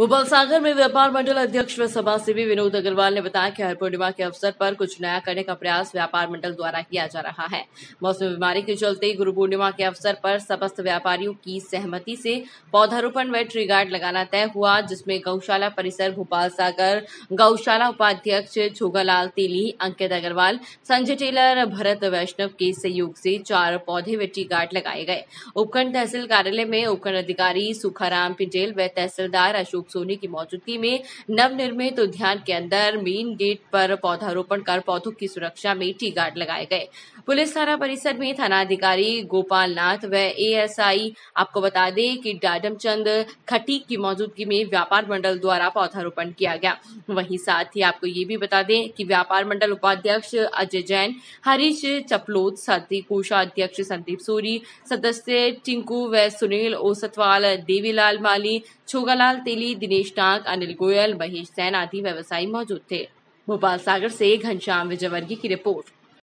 भोपाल सागर में व्यापार मंडल अध्यक्ष व सभा सेवी विनोद अग्रवाल ने बताया कि हर पूर्णिमा के अवसर पर कुछ नया करने का प्रयास व्यापार मंडल द्वारा किया जा रहा है मौसम बीमारी के चलते गुरु पूर्णिमा के अवसर पर समस्त व्यापारियों की सहमति से पौधारोपण व ट्री गार्ड लगाना तय हुआ जिसमें गौशाला परिसर भोपाल सागर गौशाला उपाध्यक्ष छोगालाल तेली अंकित अग्रवाल संजय टेलर भरत वैष्णव के सहयोग से चार पौधे व ट्री गार्ड लगाए गए उपखंड तहसील कार्यालय में उपखंड अधिकारी सुखाराम पिंडेल व तहसीलदार अशोक सोनी की मौजूदगी में नवनिर्मित उद्यान के अंदर मेन गेट पर पौधारोपण कर पौधों की सुरक्षा में टी गार्ड लगाए गए पुलिस थाना परिसर में थानाधिकारी गोपाल नाथ व एएसआई आपको बता दें कि डाडम चंद खटीक की मौजूदगी में व्यापार मंडल द्वारा पौधारोपण किया गया वहीं साथ ही आपको ये भी बता दें कि व्यापार मंडल उपाध्यक्ष अजय जैन हरीश चपलोत साथ कोषा कोषाध्यक्ष संदीप सूरी सदस्य टिंकू व सुनील ओसतवाल देवीलाल माली छोगालाल तेली दिनेश टांग अनिल गोयल महेश सैन आदि व्यवसायी मौजूद थे भोपाल सागर से घनश्याम विजयवर्गीय की रिपोर्ट